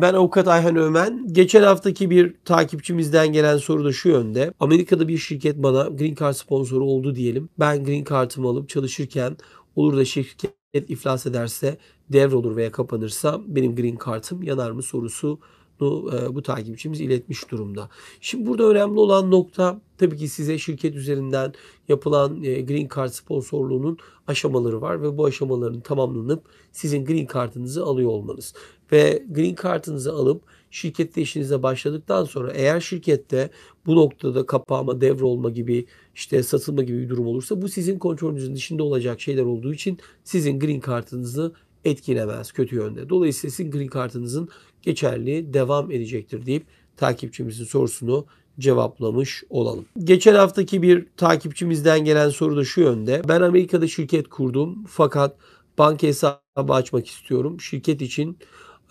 Ben avukat Ayhan Ömen. Geçen haftaki bir takipçimizden gelen soru da şu yönde. Amerika'da bir şirket bana Green Card sponsoru oldu diyelim. Ben Green Card'ımı alıp çalışırken olur da şirket iflas ederse devrolur veya kapanırsa benim Green Card'ım yanar mı sorusu bunu e, bu takipçimiz iletmiş durumda. Şimdi burada önemli olan nokta tabii ki size şirket üzerinden yapılan e, Green Card sponsorluğunun aşamaları var ve bu aşamaların tamamlanıp sizin Green Card'ınızı alıyor olmanız. Ve Green Card'ınızı alıp şirkette işinize başladıktan sonra eğer şirkette bu noktada kapama, devrolma gibi işte satılma gibi bir durum olursa bu sizin kontrolünüzün dışında olacak şeyler olduğu için sizin Green Card'ınızı etkilemez kötü yönde. Dolayısıyla sizin green kartınızın geçerli devam edecektir deyip takipçimizin sorusunu cevaplamış olalım. Geçen haftaki bir takipçimizden gelen soru da şu yönde. Ben Amerika'da şirket kurdum fakat banka hesabı açmak istiyorum. Şirket için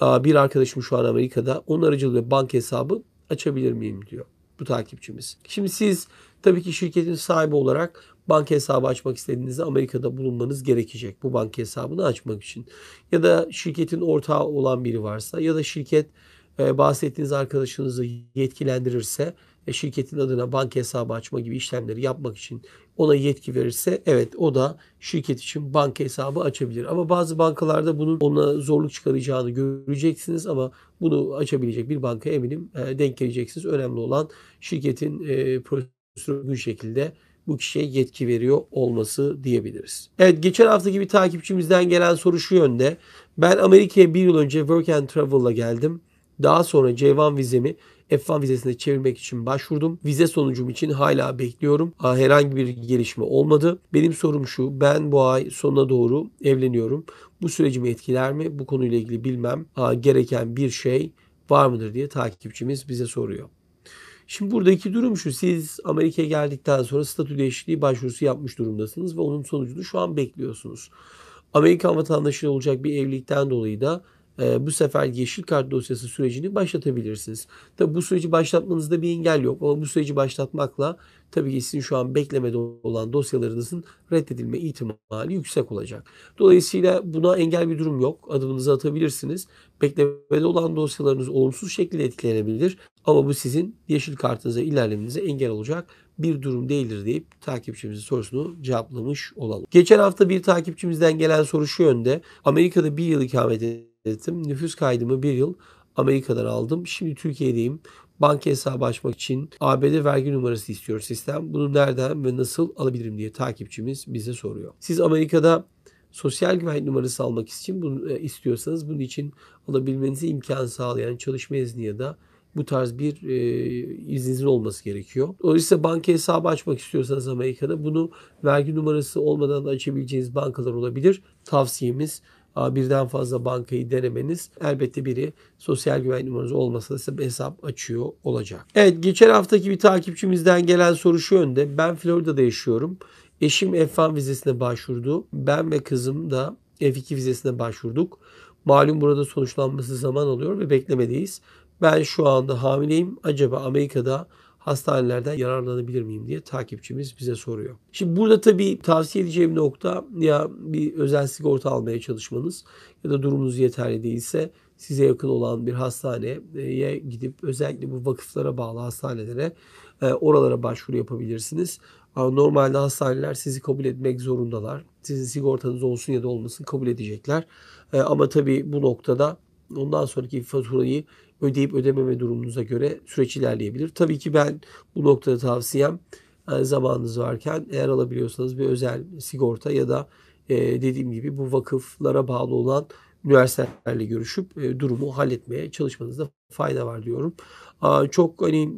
bir arkadaşım şu an Amerika'da. Onun aracılığıyla banka hesabı açabilir miyim diyor bu takipçimiz. Şimdi siz tabii ki şirketin sahibi olarak banka hesabı açmak istediğinizde Amerika'da bulunmanız gerekecek bu banka hesabını açmak için. Ya da şirketin ortağı olan biri varsa ya da şirket e, bahsettiğiniz arkadaşınızı yetkilendirirse e, şirketin adına banka hesabı açma gibi işlemleri yapmak için ona yetki verirse evet o da şirket için banka hesabı açabilir. Ama bazı bankalarda bunun ona zorluk çıkaracağını göreceksiniz ama bunu açabilecek bir banka eminim e, denk geleceksiniz. Önemli olan şirketin e, prosedürü şekilde bu kişiye yetki veriyor olması diyebiliriz. Evet geçen haftaki bir takipçimizden gelen soru şu yönde. Ben Amerika'ya bir yıl önce Work and Travel'la geldim. Daha sonra C1 vizemi F1 vizesine çevirmek için başvurdum. Vize sonucum için hala bekliyorum. Herhangi bir gelişme olmadı. Benim sorum şu. Ben bu ay sonuna doğru evleniyorum. Bu sürecimi etkiler mi? Bu konuyla ilgili bilmem. Gereken bir şey var mıdır diye takipçimiz bize soruyor. Şimdi buradaki durum şu. Siz Amerika'ya geldikten sonra statü değişikliği başvurusu yapmış durumdasınız ve onun sonucunu şu an bekliyorsunuz. Amerikan vatandaşı olacak bir evlilikten dolayı da e, bu sefer yeşil kart dosyası sürecini başlatabilirsiniz. Tabi bu süreci başlatmanızda bir engel yok ama bu süreci başlatmakla tabii ki sizin şu an beklemede olan dosyalarınızın reddedilme ihtimali yüksek olacak. Dolayısıyla buna engel bir durum yok. Adımınızı atabilirsiniz. Beklemede olan dosyalarınız olumsuz şekilde etkilenebilir ama bu sizin yeşil kartınıza ilerlemenize engel olacak bir durum değildir deyip takipçimizin sorusunu cevaplamış olalım. Geçen hafta bir takipçimizden gelen soru şu yönde. Amerika'da bir yıl ikamet ettim. Nüfus kaydımı bir yıl Amerika'dan aldım. Şimdi Türkiye'deyim. Banka hesabı açmak için ABD vergi numarası istiyor sistem. Bunu nereden ve nasıl alabilirim diye takipçimiz bize soruyor. Siz Amerika'da sosyal güvenlik numarası almak için bunu e, istiyorsanız bunun için alabilmenize imkan sağlayan çalışma izni ya da bu tarz bir e, izninizin olması gerekiyor. Dolayısıyla banka hesabı açmak istiyorsanız Amerika'da bunu vergi numarası olmadan da açabileceğiniz bankalar olabilir. Tavsiyemiz birden fazla bankayı denemeniz elbette biri sosyal güvenlik numaranız olmasa da hesap açıyor olacak. Evet geçen haftaki bir takipçimizden gelen soru şu yönde. Ben Florida'da yaşıyorum. Eşim F1 vizesine başvurdu. Ben ve kızım da F2 vizesine başvurduk. Malum burada sonuçlanması zaman alıyor ve beklemedeyiz. Ben şu anda hamileyim. Acaba Amerika'da hastanelerden yararlanabilir miyim diye takipçimiz bize soruyor. Şimdi burada tabii tavsiye edeceğim nokta ya bir özel sigorta almaya çalışmanız ya da durumunuz yeterli değilse size yakın olan bir hastaneye gidip özellikle bu vakıflara bağlı hastanelere e, oralara başvuru yapabilirsiniz. normalde hastaneler sizi kabul etmek zorundalar. Sizin sigortanız olsun ya da olmasın kabul edecekler. E, ama tabii bu noktada ondan sonraki faturayı ödeyip ödememe durumunuza göre süreç ilerleyebilir. Tabii ki ben bu noktada tavsiyem e, zamanınız varken eğer alabiliyorsanız bir özel sigorta ya da e, dediğim gibi bu vakıflara bağlı olan üniversitelerle görüşüp e, durumu halletmeye çalışmanızda fayda var diyorum. çok hani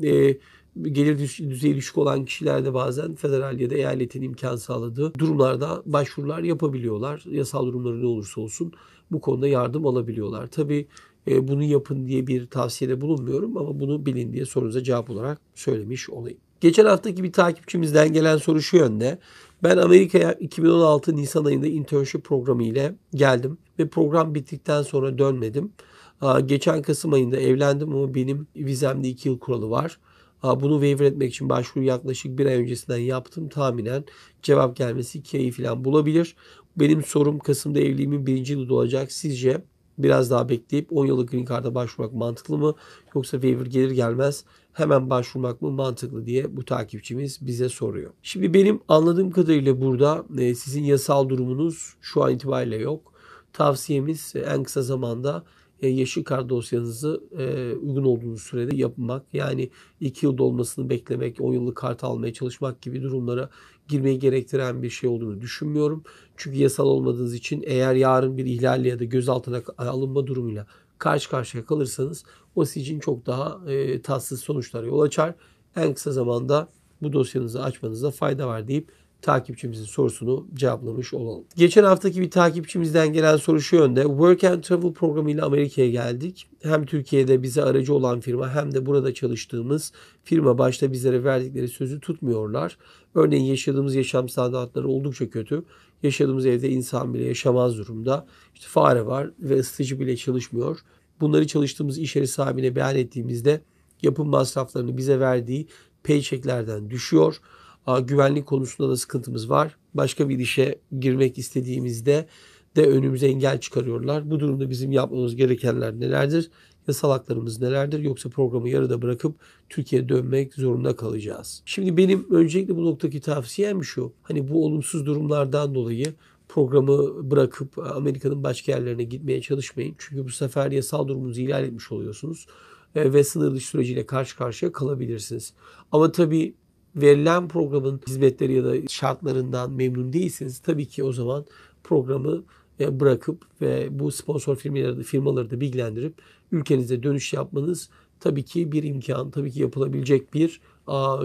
gelir düzeyi düşük olan kişilerde bazen federal ya da eyaletin imkan sağladığı durumlarda başvurular yapabiliyorlar. Yasal durumları ne olursa olsun bu konuda yardım alabiliyorlar. Tabii e, bunu yapın diye bir tavsiyede bulunmuyorum ama bunu bilin diye sorunuza cevap olarak söylemiş olayım. Geçen haftaki bir takipçimizden gelen soru şu yönde. Ben Amerika'ya 2016 Nisan ayında internship programı ile geldim ve program bittikten sonra dönmedim. Geçen Kasım ayında evlendim ama benim vizemde 2 yıl kuralı var. Bunu waiver etmek için başvuru yaklaşık bir ay öncesinden yaptım. Tahminen cevap gelmesi 2 ayı falan bulabilir. Benim sorum Kasım'da evliliğimin birinci yılı olacak. Sizce biraz daha bekleyip 10 yıllık green card'a başvurmak mantıklı mı? Yoksa waiver gelir gelmez hemen başvurmak mı mantıklı diye bu takipçimiz bize soruyor. Şimdi benim anladığım kadarıyla burada e, sizin yasal durumunuz şu an itibariyle yok. Tavsiyemiz en kısa zamanda e, yeşil kart dosyanızı e, uygun olduğunuz sürede yapmak yani 2 yıl dolmasını beklemek, 10 yıllık kart almaya çalışmak gibi durumlara girmeyi gerektiren bir şey olduğunu düşünmüyorum. Çünkü yasal olmadığınız için eğer yarın bir ihlalle ya da gözaltına alınma durumuyla karşı karşıya kalırsanız o sizin çok daha e, tatsız sonuçlara yol açar. En kısa zamanda bu dosyanızı açmanıza fayda var deyip takipçimizin sorusunu cevaplamış olalım. Geçen haftaki bir takipçimizden gelen soru şu yönde. Work and Travel programı ile Amerika'ya geldik. Hem Türkiye'de bize aracı olan firma hem de burada çalıştığımız firma başta bizlere verdikleri sözü tutmuyorlar. Örneğin yaşadığımız yaşam standartları oldukça kötü. Yaşadığımız evde insan bile yaşamaz durumda. İşte fare var ve ısıtıcı bile çalışmıyor. Bunları çalıştığımız iş yeri sahibine beyan ettiğimizde yapım masraflarını bize verdiği paychecklerden düşüyor güvenlik konusunda da sıkıntımız var. Başka bir işe girmek istediğimizde de önümüze engel çıkarıyorlar. Bu durumda bizim yapmamız gerekenler nelerdir? Yasal haklarımız nelerdir? Yoksa programı yarıda bırakıp Türkiye'ye dönmek zorunda kalacağız. Şimdi benim öncelikle bu noktaki tavsiyem şu. Hani bu olumsuz durumlardan dolayı programı bırakıp Amerika'nın başka yerlerine gitmeye çalışmayın. Çünkü bu sefer yasal durumunuzu ilerletmiş oluyorsunuz e, ve sınır dışı süreciyle karşı karşıya kalabilirsiniz. Ama tabii verilen programın hizmetleri ya da şartlarından memnun değilseniz tabii ki o zaman programı e, bırakıp ve bu sponsor firmaları, firmaları da bilgilendirip ülkenize dönüş yapmanız tabii ki bir imkan, tabii ki yapılabilecek bir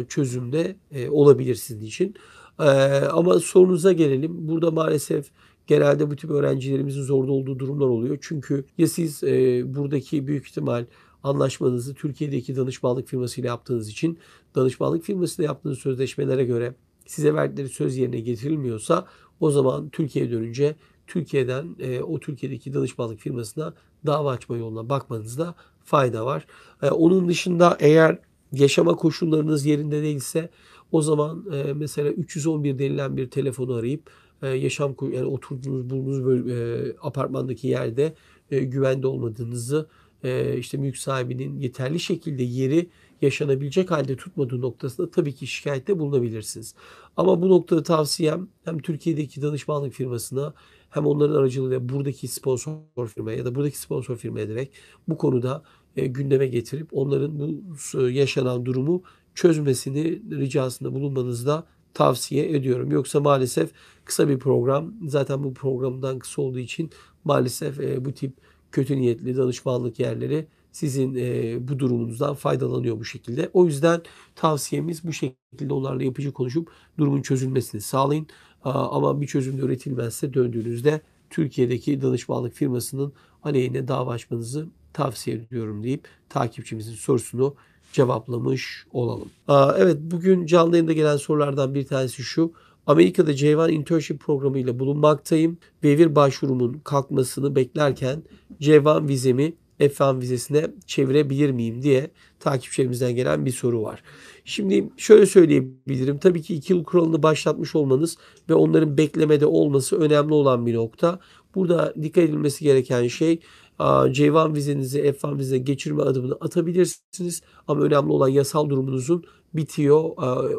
çözüm de e, olabilir sizin için. E, ama sorunuza gelelim. Burada maalesef genelde bu tip öğrencilerimizin zorda olduğu durumlar oluyor. Çünkü ya siz buradaki büyük ihtimal anlaşmanızı Türkiye'deki danışmanlık firmasıyla yaptığınız için danışmanlık firmasıyla yaptığınız sözleşmelere göre size verdikleri söz yerine getirilmiyorsa o zaman Türkiye'ye dönünce Türkiye'den e, o Türkiye'deki danışmanlık firmasına dava açma yoluna bakmanızda fayda var. E, onun dışında eğer yaşama koşullarınız yerinde değilse o zaman e, mesela 311 denilen bir telefonu arayıp e, yaşam yani oturduğunuz bulunduğunuz bölüm, e, apartmandaki yerde e, güvende olmadığınızı e, işte mülk sahibinin yeterli şekilde yeri yaşanabilecek halde tutmadığı noktasında tabii ki şikayette bulunabilirsiniz. Ama bu noktada tavsiyem hem Türkiye'deki danışmanlık firmasına hem onların aracılığıyla buradaki sponsor firmaya ya da buradaki sponsor firmaya direkt bu konuda e, gündeme getirip onların bu e, yaşanan durumu çözmesini ricasında bulunmanızda tavsiye ediyorum. Yoksa maalesef kısa bir program. Zaten bu programdan kısa olduğu için maalesef bu tip kötü niyetli danışmanlık yerleri sizin e, bu durumunuzdan faydalanıyor bu şekilde. O yüzden tavsiyemiz bu şekilde onlarla yapıcı konuşup durumun çözülmesini sağlayın. Aa, ama bir çözüm üretilmezse döndüğünüzde Türkiye'deki danışmanlık firmasının aleyhine dava açmanızı tavsiye ediyorum deyip takipçimizin sorusunu cevaplamış olalım. Aa, evet bugün canlı yayında gelen sorulardan bir tanesi şu. Amerika'da Ceyvan Internship Programı ile bulunmaktayım. Vevir başvurumun kalkmasını beklerken Ceyvan vizemi F1 vizesine çevirebilir miyim diye takipçilerimizden gelen bir soru var. Şimdi şöyle söyleyebilirim. Tabii ki 2 yıl kuralını başlatmış olmanız ve onların beklemede olması önemli olan bir nokta. Burada dikkat edilmesi gereken şey C1 vizenizi F1 vizine geçirme adımını atabilirsiniz. Ama önemli olan yasal durumunuzun bitiyor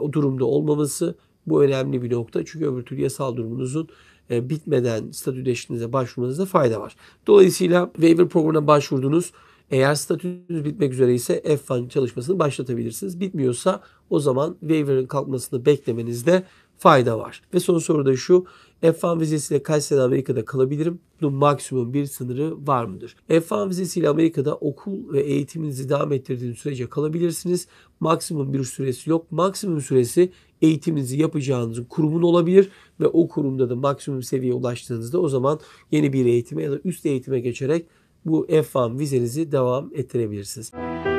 o durumda olmaması bu önemli bir nokta. Çünkü öbür türlü yasal durumunuzun e, bitmeden statü değişikliğinize başvurmanızda fayda var. Dolayısıyla waiver programına başvurdunuz. Eğer statünüz bitmek üzere ise f 1 çalışmasını başlatabilirsiniz. Bitmiyorsa o zaman waiver'ın kalkmasını beklemenizde fayda var. Ve son soru da şu. F-1 vizesiyle kaç sene Amerika'da kalabilirim? Bunun maksimum bir sınırı var mıdır? F-1 vizesiyle Amerika'da okul ve eğitiminizi devam ettirdiğiniz sürece kalabilirsiniz. Maksimum bir süresi yok. Maksimum süresi eğitiminizi yapacağınız kurumun olabilir ve o kurumda da maksimum seviyeye ulaştığınızda o zaman yeni bir eğitime ya da üst eğitime geçerek bu F1 vizenizi devam ettirebilirsiniz.